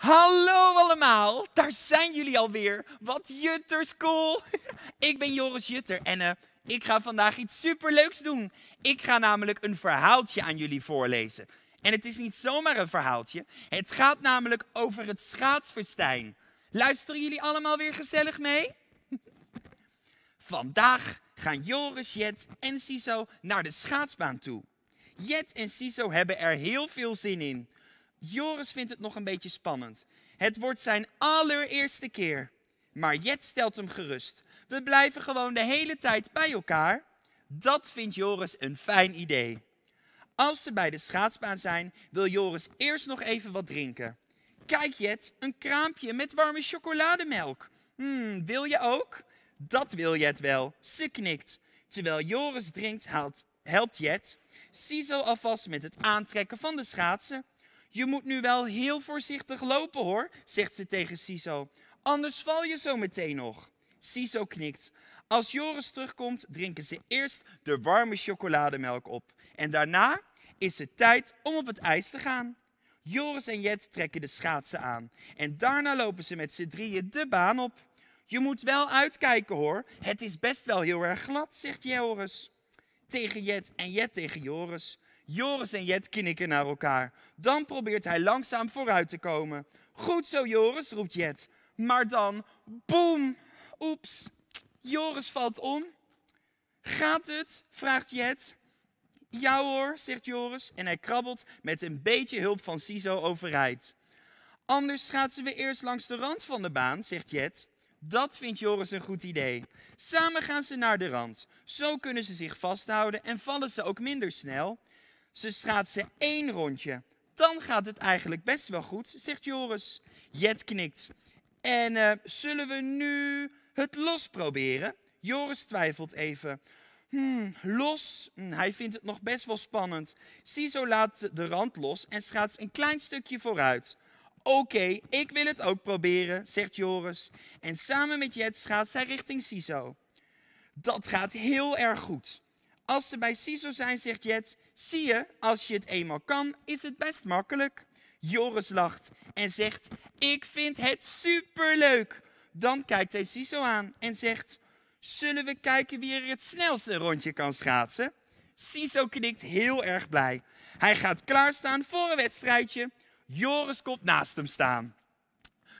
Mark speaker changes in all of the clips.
Speaker 1: Hallo allemaal, daar zijn jullie alweer. Wat Jutterschool. ik ben Joris Jutter en eh, ik ga vandaag iets superleuks doen. Ik ga namelijk een verhaaltje aan jullie voorlezen. En het is niet zomaar een verhaaltje. Het gaat namelijk over het schaatsverstijn. Luisteren jullie allemaal weer gezellig mee? Vandaag gaan Joris, Jet en Siso naar de schaatsbaan toe. Jet en Siso hebben er heel veel zin in. Joris vindt het nog een beetje spannend. Het wordt zijn allereerste keer. Maar Jet stelt hem gerust. We blijven gewoon de hele tijd bij elkaar. Dat vindt Joris een fijn idee. Als ze bij de schaatsbaan zijn, wil Joris eerst nog even wat drinken. Kijk Jet, een kraampje met warme chocolademelk. Hmm, wil je ook? Dat wil Jet wel. Ze knikt. Terwijl Joris drinkt, helpt Jet Siso alvast met het aantrekken van de schaatsen. Je moet nu wel heel voorzichtig lopen hoor, zegt ze tegen Siso. Anders val je zo meteen nog. Siso knikt. Als Joris terugkomt, drinken ze eerst de warme chocolademelk op. En daarna is het tijd om op het ijs te gaan. Joris en Jet trekken de schaatsen aan. En daarna lopen ze met z'n drieën de baan op. Je moet wel uitkijken hoor. Het is best wel heel erg glad, zegt Joris. Tegen Jet en Jet tegen Joris. Joris en Jet knikken naar elkaar. Dan probeert hij langzaam vooruit te komen. Goed zo, Joris, roept Jet. Maar dan, boem, oeps, Joris valt om. Gaat het? vraagt Jet. Ja hoor, zegt Joris en hij krabbelt met een beetje hulp van Siso overeind. Anders ze weer eerst langs de rand van de baan, zegt Jet. Dat vindt Joris een goed idee. Samen gaan ze naar de rand. Zo kunnen ze zich vasthouden en vallen ze ook minder snel. Ze ze één rondje. Dan gaat het eigenlijk best wel goed, zegt Joris. Jet knikt. En eh, zullen we nu het los proberen? Joris twijfelt even. Hmm, los. Hmm, hij vindt het nog best wel spannend. Siso laat de rand los en schaats een klein stukje vooruit. Oké, ik wil het ook proberen, zegt Joris. En samen met Jet schaats hij richting Siso. Dat gaat heel erg goed. Als ze bij CISO zijn, zegt Jet: zie je, als je het eenmaal kan, is het best makkelijk. Joris lacht en zegt, ik vind het superleuk. Dan kijkt hij CISO aan en zegt, zullen we kijken wie er het snelste rondje kan schaatsen? CISO knikt heel erg blij. Hij gaat klaarstaan voor een wedstrijdje. Joris komt naast hem staan.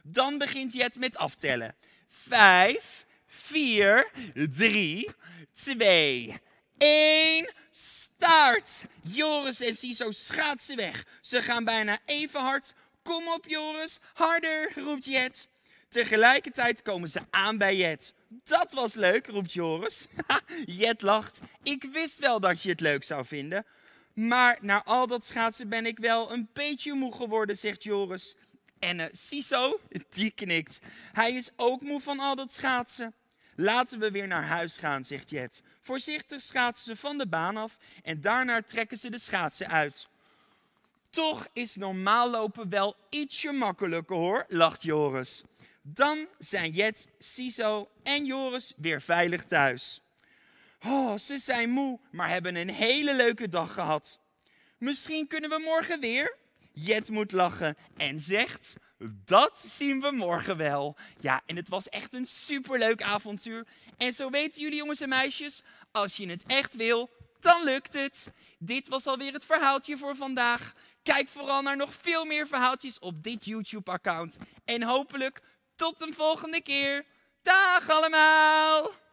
Speaker 1: Dan begint Jet met aftellen. Vijf, vier, drie, twee, Eén start. Joris en Siso schaatsen weg. Ze gaan bijna even hard. Kom op Joris, harder, roept Jet. Tegelijkertijd komen ze aan bij Jet. Dat was leuk, roept Joris. Jet lacht. Ik wist wel dat je het leuk zou vinden. Maar na al dat schaatsen ben ik wel een beetje moe geworden, zegt Joris. En eh, Siso, die knikt. Hij is ook moe van al dat schaatsen. Laten we weer naar huis gaan, zegt Jet. Voorzichtig schaatsen ze van de baan af en daarna trekken ze de schaatsen uit. Toch is normaal lopen wel ietsje makkelijker hoor, lacht Joris. Dan zijn Jet, Siso en Joris weer veilig thuis. Oh, ze zijn moe, maar hebben een hele leuke dag gehad. Misschien kunnen we morgen weer? Jet moet lachen en zegt: dat zien we morgen wel. Ja, en het was echt een superleuk avontuur. En zo weten jullie jongens en meisjes, als je het echt wil, dan lukt het. Dit was alweer het verhaaltje voor vandaag. Kijk vooral naar nog veel meer verhaaltjes op dit YouTube-account. En hopelijk tot een volgende keer. Dag allemaal!